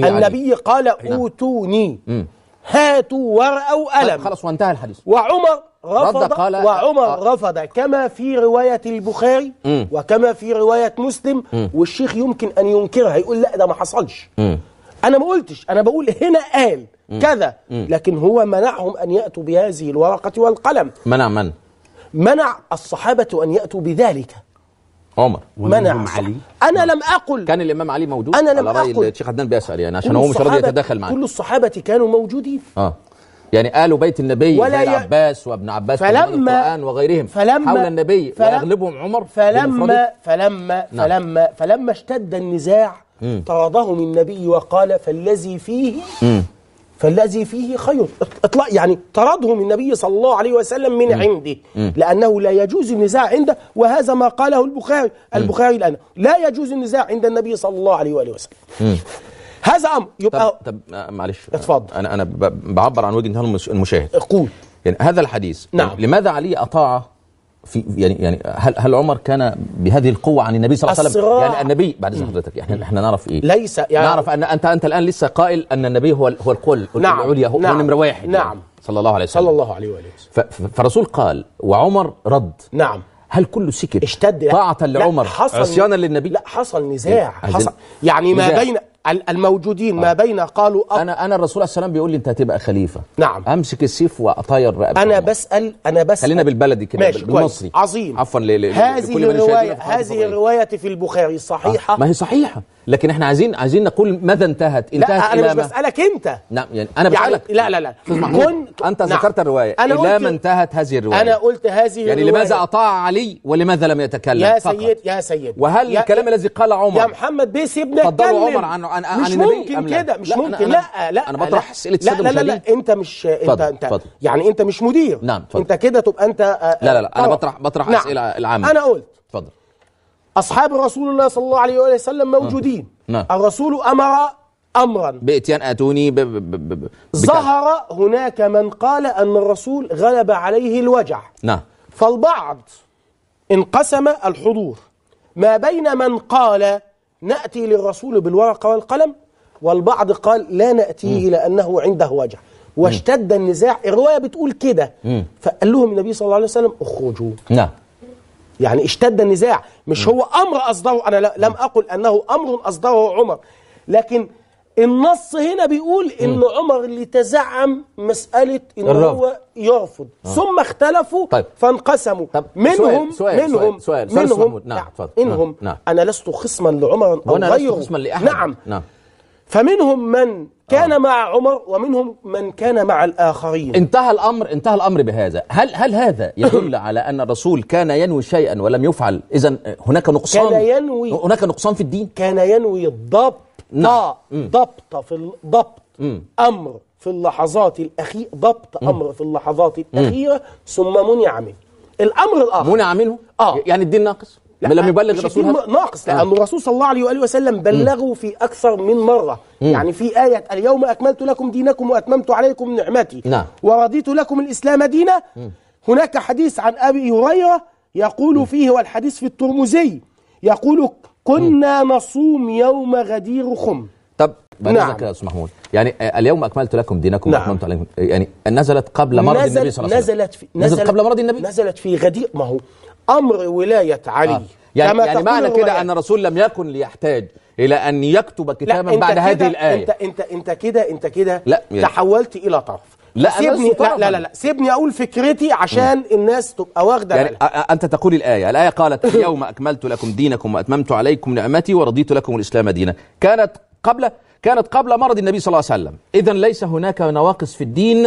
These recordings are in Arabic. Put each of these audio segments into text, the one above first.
النبي قال نعم. اوتوني هاتوا ورقة وقلم طيب، خلاص وانتهى الحديث وعمر رفض قال وعمر آه. رفض كما في رواية البخاري وكما في رواية مسلم والشيخ يمكن أن ينكرها يقول لا ده ما حصلش أنا ما قلتش أنا بقول هنا قال كذا لكن هو منعهم أن يأتوا بهذه الورقة والقلم منع من؟ منع الصحابة أن يأتوا بذلك عمر منع علي انا نعم. لم اقل كان الامام علي موجود انا لم اقل الشيخ عدنان بيسال يعني عشان هو مش راضي يتدخل معاك كل الصحابه كانوا موجودين اه يعني آل بيت النبي ولا ي... العباس وابن عباس فلما القرآن وغيرهم فلما حول النبي فلما ويغلبهم عمر فلما فلما نعم فلما فلما اشتد النزاع طردهم النبي وقال فالذي فيه فالذي فيه خير اطلاق يعني طردهم النبي صلى الله عليه وسلم من م. عنده م. لانه لا يجوز النزاع عنده وهذا ما قاله البخاري البخاري الان لا يجوز النزاع عند النبي صلى الله عليه واله وسلم م. هذا امر يبقى طب, طب آه، معلش اتفضل انا انا بعبر عن وجهه المشاهد قول يعني هذا الحديث نعم. لماذا علي اطاع في يعني يعني هل هل عمر كان بهذه القوه عن النبي صلى الله عليه وسلم؟ يعني النبي بعد اذن حضرتك احنا يعني احنا نعرف ايه؟ ليس يعني نعرف ان انت انت الان لسه قائل ان النبي هو هو القول نعم العليا هو, نعم نمره واحد نعم نعم صلى الله عليه وسلم صلى الله عليه واله وسلم فالرسول قال وعمر رد نعم هل كله سكت؟ اشتد طاعة لعمر عصيانا للنبي؟ لا حصل نزاع إيه، حصل يعني ما بين الموجودين ما آه. بين قالوا أب... انا انا الرسول عليه السلام بيقول لي انت هتبقى خليفه نعم امسك السيف واطير رقبه انا بسال انا بسال خلينا بالبلدي كده ماشي بالمصري عظيم عفوا هذه الروايه هذه الروايه في البخاري صحيحه آه. ما هي صحيحه لكن احنا عايزين عايزين نقول ماذا انتهت انتهت لا انا مش بسالك انت نعم يعني انا يعني بسالك يعني لا لا لا كن انت نعم. ذكرت نعم. الروايه أنا الى ما انتهت هذه الروايه انا قلت هذه يعني الرواية. لماذا اطاع علي ولماذا لم يتكلم يا فقط. سيد يا سيد وهل يا الكلام الذي قال عمر يا محمد بيه سيبنا اتكلم عمر عن عن, عن مش النبي ممكن كده مش لا ممكن لا لا انا بطرح اسئله لا لا لا انت مش انت انت يعني انت مش مدير نعم انت كده تبقى انت آه، لا لا لا انا بطرح بطرح نعم. اسئله العامه انا قلت اتفضل أصحاب رسول الله صلى الله عليه وآله وسلم نعم. موجودين نعم. الرسول أمر أمرا بإتيان أتوني ب... ب... ب... ب... ظهر هناك من قال أن الرسول غلب عليه الوجع نعم. فالبعض انقسم الحضور ما بين من قال نأتي للرسول بالورقة والقلم والبعض قال لا نأتيه م. لأنه عنده وجع واشتد النزاع الرواية بتقول كده فقال لهم النبي صلى الله عليه وسلم اخرجوا نعم يعني اشتد النزاع مش هو أمر أصدره أنا لم أقل أنه أمر أصدره عمر لكن النص هنا بيقول ان م. عمر اللي تزعم مساله ان الرفض. هو يرفض آه. ثم اختلفوا طيب. فانقسموا طيب. منهم سؤال سؤال. منهم سؤال سؤال منهم سؤال نعم،, نعم اتفضل منهم نعم،, نعم. انا لست خصما لعمر او غيره خصما نعم. نعم فمنهم من كان آه. مع عمر ومنهم من كان مع الآخرين انتهى الأمر انتهى الأمر بهذا هل هل هذا يدل على أن الرسول كان ينوي شيئا ولم يفعل إذا هناك نقصان كان ينوي هناك نقصان في الدين كان ينوي الضبط نعم. ضبط في الضبط أمر في اللحظات الأخيرة ضبط أمر في اللحظات الأخيرة ثم منع منه الأمر الآخر منع منه آه. يعني الدين ناقص لما لم يبلغ الرسول ناقص لأن آه. الرسول صلى الله عليه وآله وسلم بلغه في أكثر من مرة م. يعني في آية اليوم أكملت لكم دينكم وأتممت عليكم نعمتي نعم. ورضيت لكم الإسلام دينا هناك حديث عن أبي هريرة يقول م. فيه والحديث في الترمذي يقول كنا م. نصوم يوم غدير خم طب نعم يا استاذ محمود يعني آه، اليوم اكملت لكم دينكم نعم. واتممت عليكم يعني نزلت قبل مرض نزل النبي صلى الله عليه وسلم نزلت في نزلت, نزلت قبل مرض النبي نزلت في غدير ما هو أمر ولاية علي آه. يعني, كما يعني معنى كده أن الرسول لم يكن ليحتاج إلى أن يكتب كتابا بعد هذه الآية أنت أنت أنت كده أنت كده يعني تحولت إلى طرف لا سيبني لا, لا لا لا سيبني اقول فكرتي عشان م. نعم. الناس تبقى واخده يعني انت تقول الايه الايه قالت اليوم اكملت لكم دينكم واتممت عليكم نعمتي ورضيت لكم الاسلام دينا كانت قبل كانت قبل مرض النبي صلى الله عليه وسلم اذا ليس هناك نواقص في الدين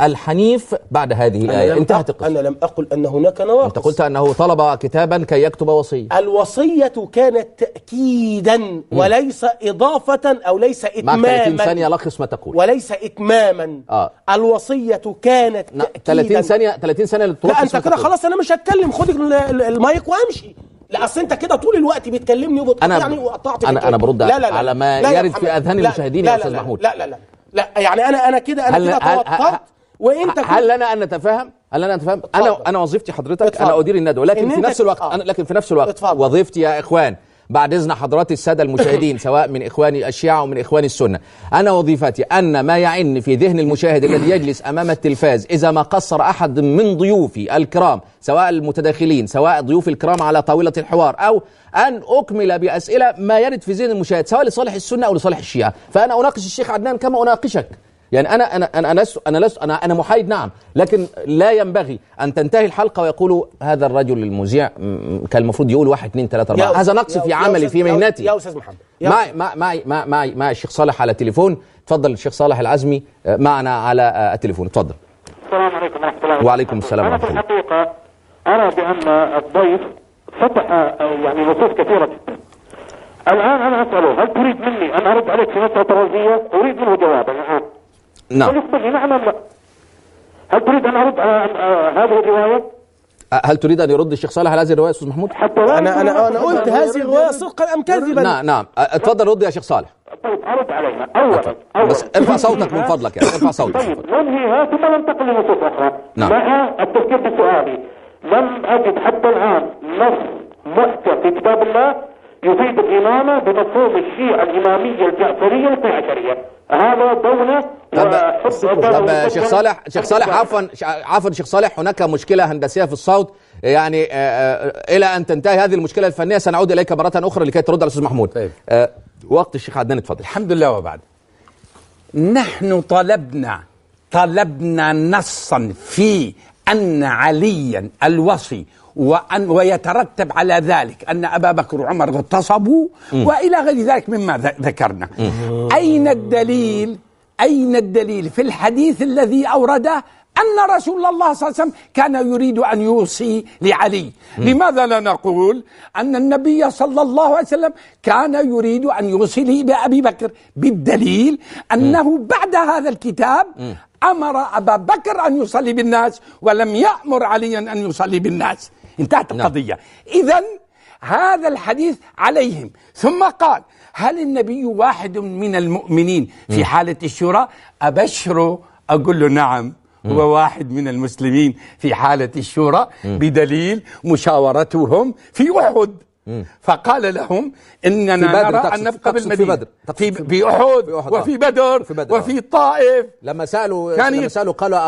الحنيف بعد هذه الآية انتهت القصة أنا لم أقل أن هناك نواقص أنت قلت أنه طلب كتابا كي يكتب وصية الوصية كانت تأكيدا وليس إضافة أو ليس إتماما معك 30 ثانية لخص ما تقول وليس إتماما آه. الوصية كانت نعم، تأكيدا 30 ثانية 30 ثانية لا أنت كده خلاص أنا مش هتكلم خد المايك وأمشي لا اصل انت كده طول الوقت بتكلمني وبتقطعني يعني وقطعت انا انا برد لا لا لا على ما يرد في اذهان المشاهدين يا استاذ محمود لا لا لا لا يعني انا انا كده انا كده توترت وانت هل لنا ان نتفاهم هل لنا ان نتفاهم انا انا وظيفتي حضرتك اتفضل. انا ادير الندوه لكن في نفس الوقت آه. أنا لكن في نفس الوقت اتفضل. وظيفتي يا اخوان بعد اذن حضرات الساده المشاهدين سواء من اخواني الشيعه من اخواني السنه انا وظيفتي ان ما يعن في ذهن المشاهد الذي يجلس امام التلفاز اذا ما قصر احد من ضيوفي الكرام سواء المتداخلين سواء ضيوف الكرام على طاوله الحوار او ان اكمل باسئله ما يرد في ذهن المشاهد سواء لصالح السنه او لصالح الشيعه فانا اناقش الشيخ عدنان كما اناقشك يعني انا انا انا لست انا لست انا انا محايد نعم لكن لا ينبغي ان تنتهي الحلقه ويقولوا هذا الرجل المذيع كان المفروض يقول واحد اثنين ثلاثه اربعه هذا نقص في عملي في مهنتي يا استاذ محمد معي معي معي معي الشيخ صالح على التليفون تفضل الشيخ صالح العزمي آه، معنا على آه، التليفون تفضل السلام عليكم ورحمه الله وعليكم السلام ورحمه الله انا في الحقيقه ارى بان الضيف فتح آه، يعني نصوص كثيره جدا الان انا اساله هل تريد مني ان ارد عليك في مساله رمزيه؟ اريد منه جوابا الان نعم ونخبرني نعم أم نعم. لا هل تريد أن أرد آه، آه، هذه الرواية؟ أه، هل تريد ان يرد الشيخ صالح على هذه الروايه استاذ محمود؟ حتى لا انا انا انا قلت هذه الروايه صدقا ام كذبا؟ نعم نعم اتفضل رد يا شيخ صالح. طيب ارد علينا اولا اولا بس ارفع طيب، صوتك من فضلك يعني ارفع صوتك طيب ننهيها ثم ننتقل لنصوص اخرى نعم مع التفكير بسؤالي لم اجد حتى الان نص مؤتى في كتاب الله يفيد الإمامة بمفهوم الشيعة الإمامية الجعفرية القيعشرية هذا دولة طب, طب شيخ صالح شيخ صالح عفوا عفوا شيخ صالح هناك مشكلة هندسية في الصوت يعني آه، آه، إلى أن تنتهي هذه المشكلة الفنية سنعود إليك مرة أخرى لكي ترد على الأستاذ محمود طيب. آه، وقت الشيخ عدنان اتفضل الحمد لله وبعد نحن طلبنا طلبنا نصا في أن عليا الوصي وأن ويترتب على ذلك أن أبا بكر وعمر اغتصبوا وإلى غير ذلك مما ذكرنا أين الدليل أين الدليل في الحديث الذي أورده أن رسول الله صلى الله عليه وسلم كان يريد أن يوصي لعلي م. لماذا لا نقول أن النبي صلى الله عليه وسلم كان يريد أن يوصي لي بأبي بكر بالدليل أنه م. بعد هذا الكتاب م. أمر أبا بكر أن يصلي بالناس ولم يأمر عليا أن يصلي بالناس انتهت نعم. القضية إذا هذا الحديث عليهم ثم قال هل النبي واحد من المؤمنين في حالة الشورى أبشره أقول له نعم هو واحد من المسلمين في حالة الشورى بدليل مشاورتهم في أحد فقال لهم اننا نرى ان نبقى بالمدينه في بدر في, في احد وفي آه. بدر بدر آه. وفي الطائف لما سالوا كان لما سالوا قالوا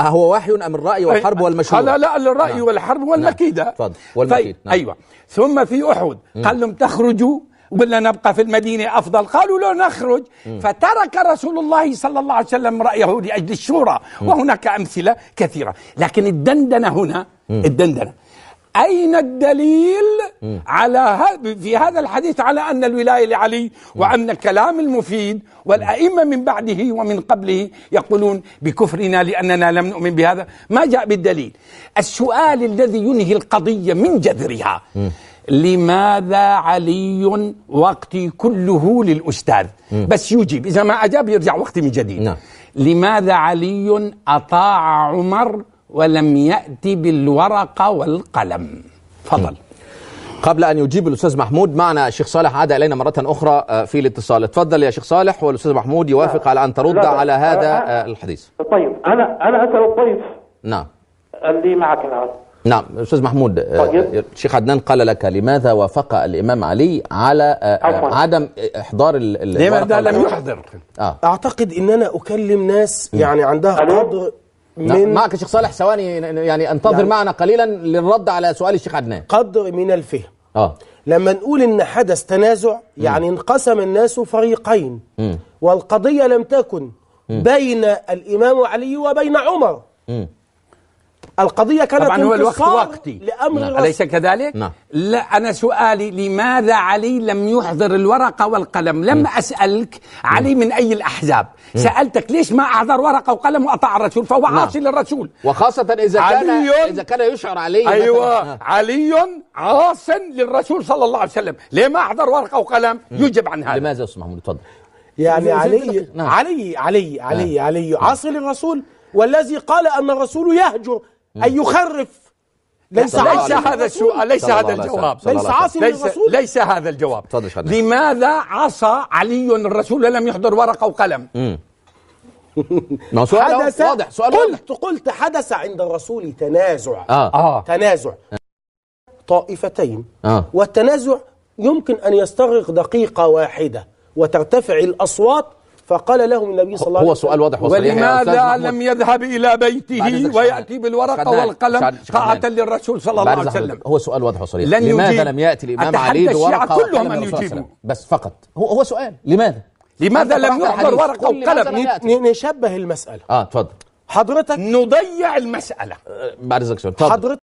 هو وحي ام الراي طيب. والحرب والمشوره لا لا الراي نعم. والحرب والمكيده نعم. تفضل والمكيدة طيب، نعم. ايوه ثم في احد قال لهم تخرجوا ولا نبقى في المدينة أفضل قالوا لا نخرج م. فترك رسول الله صلى الله عليه وسلم رأيه لأجل الشورى م. وهناك أمثلة كثيرة لكن الدندنة هنا م. الدندنة أين الدليل م. على ه... في هذا الحديث على أن الولاية لعلي وأن الكلام المفيد والأئمة من بعده ومن قبله يقولون بكفرنا لأننا لم نؤمن بهذا ما جاء بالدليل السؤال الذي ينهي القضية من جذرها م. لماذا علي وقتي كله للأستاذ م. بس يجيب إذا ما أجاب يرجع وقتي من جديد نعم. لماذا علي أطاع عمر ولم يأتي بالورقة والقلم فضل م. قبل أن يجيب الأستاذ محمود معنا الشيخ صالح عاد إلينا مرة أخرى آه، في الاتصال اتفضل يا شيخ صالح والأستاذ محمود يوافق لا. آه. على أن ترد لا. لا. على هذا أنا آه، الحديث طيب أنا أنا أسأل الضيف نعم اللي معك الآن نعم استاذ محمود آه، طيب. الشيخ عدنان قال لك لماذا وافق الامام علي على آه، عفواً. عدم احضار لماذا لم يحضر آه. اعتقد ان انا اكلم ناس يعني عندها قدر نعم. من معك الشيخ صالح ثواني يعني انتظر يعني معنا قليلا للرد على سؤال الشيخ عدنان قدر من الفهم اه لما نقول ان حدث تنازع يعني انقسم الناس فريقين م. والقضيه لم تكن م. بين الامام علي وبين عمر م. القضية كانت طبعا هو الوقت وقتي لأمر نعم. أليس كذلك؟ نعم. لا أنا سؤالي لماذا علي لم يحضر الورقة والقلم؟ لم م. نعم. أسألك نعم. علي من أي الأحزاب م. نعم. سألتك ليش ما أحضر ورقة وقلم وأطاع الرسول فهو نعم. عاصي للرسول وخاصة إذا كان إذا كان يشعر عليه أيوة علي عاص للرسول صلى الله عليه وسلم ليه ما أحضر ورقة وقلم؟ يجب عن هذا لماذا أسمع تفضل يعني علي علي علي علي علي عاصي للرسول والذي قال أن الرسول يهجر أن يخرف ليس ليس هذا السؤال ليس هذا الجواب ليس عاصي ليس, ليس هذا الجواب لماذا عصى علي الرسول لم يحضر ورقة وقلم ما سؤال حدث واضح سؤال قلت قلت حدث عند الرسول تنازع آه. آه. تنازع آه. طائفتين آه. والتنازع يمكن أن يستغرق دقيقة واحدة وترتفع الأصوات فقال لهم النبي صلى الله عليه وسلم هو سؤال واضح وصريح ولماذا لم يذهب الى بيته وياتي بالورقه والقلم قاعه للرسول صلى الله عليه وسلم هو سؤال واضح وصريح لن لماذا لم ياتي الامام علي بورقه كلهم ان يجيبوا بس فقط هو هو سؤال لماذا لماذا لم يحضر ورقه وقلم نشبه المساله اه تفضل حضرتك نضيع المساله آه، بعد اذنك حضرتك